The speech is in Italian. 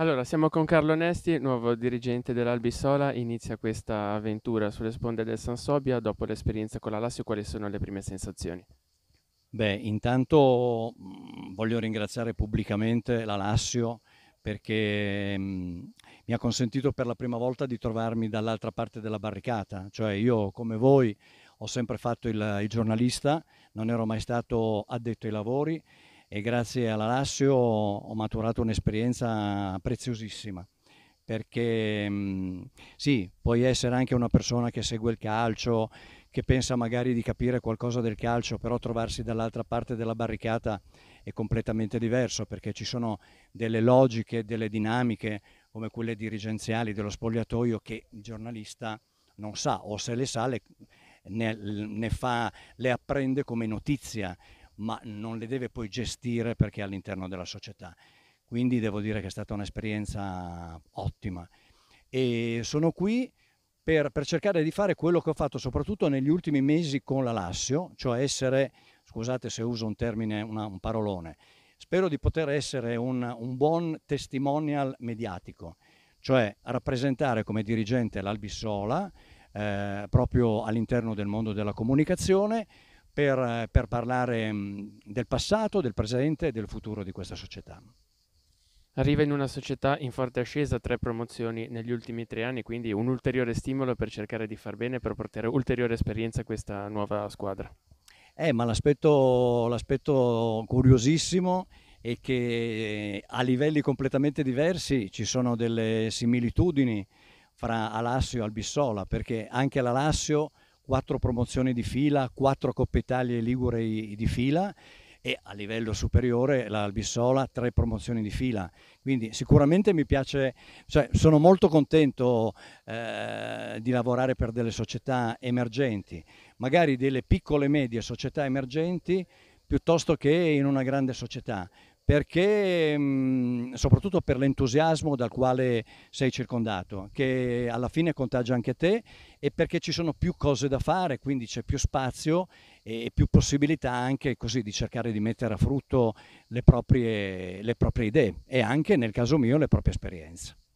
Allora, siamo con Carlo Nesti, nuovo dirigente dell'Albisola. Inizia questa avventura sulle sponde del San Sobia. Dopo l'esperienza con la Lazio, quali sono le prime sensazioni? Beh, intanto mm, voglio ringraziare pubblicamente la Lazio perché mm, mi ha consentito per la prima volta di trovarmi dall'altra parte della barricata, cioè io come voi ho sempre fatto il, il giornalista, non ero mai stato addetto ai lavori e grazie alla Lassio ho maturato un'esperienza preziosissima perché sì, puoi essere anche una persona che segue il calcio, che pensa magari di capire qualcosa del calcio, però trovarsi dall'altra parte della barricata è completamente diverso perché ci sono delle logiche, delle dinamiche come quelle dirigenziali dello spogliatoio che il giornalista non sa o se le sa le, ne, ne fa, le apprende come notizia ma non le deve poi gestire perché è all'interno della società. Quindi devo dire che è stata un'esperienza ottima. E sono qui per, per cercare di fare quello che ho fatto soprattutto negli ultimi mesi con la Lassio, cioè essere, scusate se uso un termine, una, un parolone, spero di poter essere un, un buon testimonial mediatico, cioè rappresentare come dirigente l'Albissola eh, proprio all'interno del mondo della comunicazione, per, eh, per parlare mm, del passato, del presente e del futuro di questa società. Arriva in una società in forte ascesa, tre promozioni negli ultimi tre anni, quindi un ulteriore stimolo per cercare di far bene, per portare ulteriore esperienza a questa nuova squadra. Eh, ma l'aspetto, curiosissimo è che a livelli completamente diversi ci sono delle similitudini fra Alassio e Albissola, perché anche l'Alassio quattro promozioni di fila, quattro Coppe Italia e Ligure di fila e a livello superiore l'Albissola tre promozioni di fila. Quindi sicuramente mi piace, cioè, sono molto contento eh, di lavorare per delle società emergenti, magari delle piccole e medie società emergenti piuttosto che in una grande società, perché mh, mhmm, soprattutto per l'entusiasmo dal quale sei circondato, che alla fine contagia anche te e perché ci sono più cose da fare, quindi c'è più spazio e più possibilità anche così di cercare di mettere a frutto le proprie, le proprie idee e anche nel caso mio le proprie esperienze.